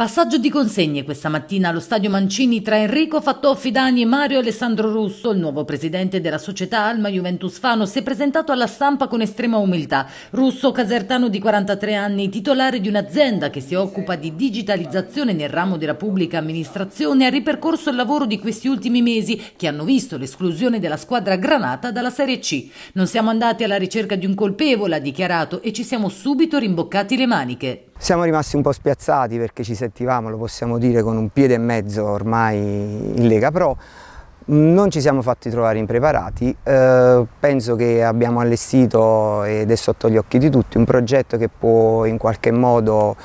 Passaggio di consegne questa mattina allo stadio Mancini tra Enrico Fattoffi Dani e Mario Alessandro Russo. Il nuovo presidente della società Alma Juventus Fano si è presentato alla stampa con estrema umiltà. Russo, casertano di 43 anni, titolare di un'azienda che si occupa di digitalizzazione nel ramo della pubblica amministrazione, ha ripercorso il lavoro di questi ultimi mesi che hanno visto l'esclusione della squadra granata dalla Serie C. Non siamo andati alla ricerca di un colpevole, ha dichiarato, e ci siamo subito rimboccati le maniche. Siamo rimasti un po' spiazzati perché ci sentivamo, lo possiamo dire, con un piede e mezzo ormai in Lega Pro. Non ci siamo fatti trovare impreparati, eh, penso che abbiamo allestito ed è sotto gli occhi di tutti un progetto che può in qualche modo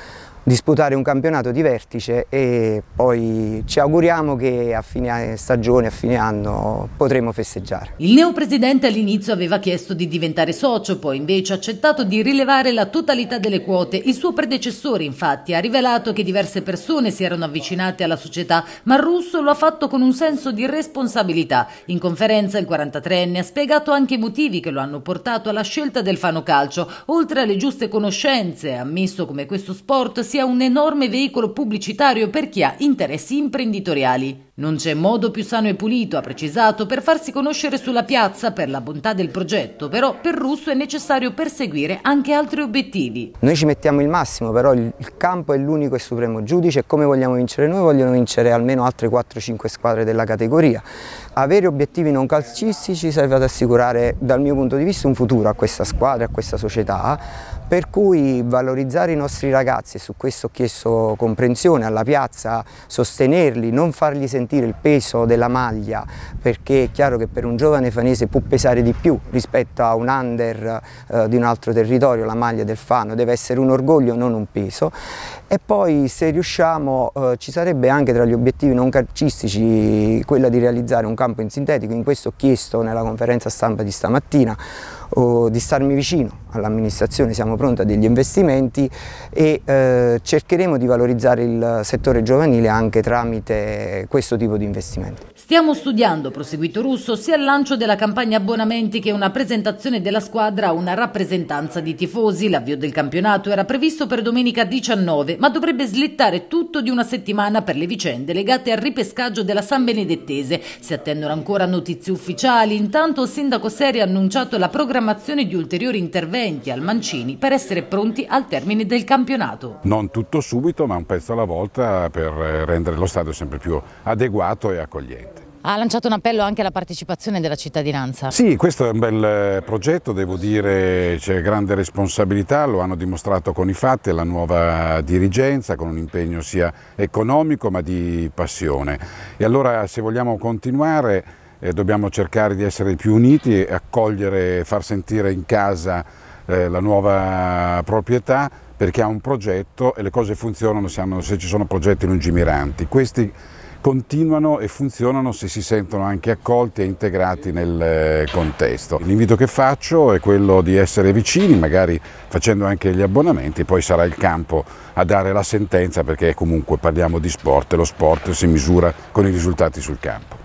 disputare un campionato di vertice e poi ci auguriamo che a fine stagione, a fine anno potremo festeggiare. Il neopresidente all'inizio aveva chiesto di diventare socio, poi invece ha accettato di rilevare la totalità delle quote. Il suo predecessore infatti ha rivelato che diverse persone si erano avvicinate alla società, ma Russo lo ha fatto con un senso di responsabilità. In conferenza il 43enne ha spiegato anche i motivi che lo hanno portato alla scelta del Fano Calcio, oltre alle giuste conoscenze, ha ammesso come questo sport si sia un enorme veicolo pubblicitario per chi ha interessi imprenditoriali. Non c'è modo più sano e pulito, ha precisato, per farsi conoscere sulla piazza per la bontà del progetto, però per Russo è necessario perseguire anche altri obiettivi. Noi ci mettiamo il massimo, però il campo è l'unico e supremo giudice come vogliamo vincere noi vogliono vincere almeno altre 4-5 squadre della categoria. Avere obiettivi non calcistici serve ad assicurare dal mio punto di vista un futuro a questa squadra, a questa società, per cui valorizzare i nostri ragazzi, e su questo ho chiesto comprensione alla piazza, sostenerli, non farli sentire sentire il peso della maglia perché è chiaro che per un giovane fanese può pesare di più rispetto a un under eh, di un altro territorio, la maglia del Fano, deve essere un orgoglio non un peso e poi se riusciamo eh, ci sarebbe anche tra gli obiettivi non calcistici quella di realizzare un campo in sintetico, in questo ho chiesto nella conferenza stampa di stamattina o di starmi vicino all'amministrazione, siamo pronti a degli investimenti e eh, cercheremo di valorizzare il settore giovanile anche tramite questo tipo di investimenti. Stiamo studiando, proseguito Russo, sia il lancio della campagna abbonamenti che una presentazione della squadra a una rappresentanza di tifosi. L'avvio del campionato era previsto per domenica 19, ma dovrebbe slittare tutto di una settimana per le vicende legate al ripescaggio della San Benedettese. Si attendono ancora notizie ufficiali, intanto il sindaco Seri ha annunciato la programmazione programmazione di ulteriori interventi al Mancini per essere pronti al termine del campionato. Non tutto subito ma un pezzo alla volta per eh, rendere lo stadio sempre più adeguato e accogliente. Ha lanciato un appello anche alla partecipazione della cittadinanza. Sì, questo è un bel eh, progetto, devo dire c'è grande responsabilità, lo hanno dimostrato con i fatti la nuova dirigenza, con un impegno sia economico ma di passione. E allora se vogliamo continuare eh, dobbiamo cercare di essere più uniti e accogliere, far sentire in casa eh, la nuova proprietà perché ha un progetto e le cose funzionano se, hanno, se ci sono progetti lungimiranti. Questi continuano e funzionano se si sentono anche accolti e integrati nel eh, contesto. L'invito che faccio è quello di essere vicini, magari facendo anche gli abbonamenti, poi sarà il campo a dare la sentenza perché comunque parliamo di sport e lo sport si misura con i risultati sul campo.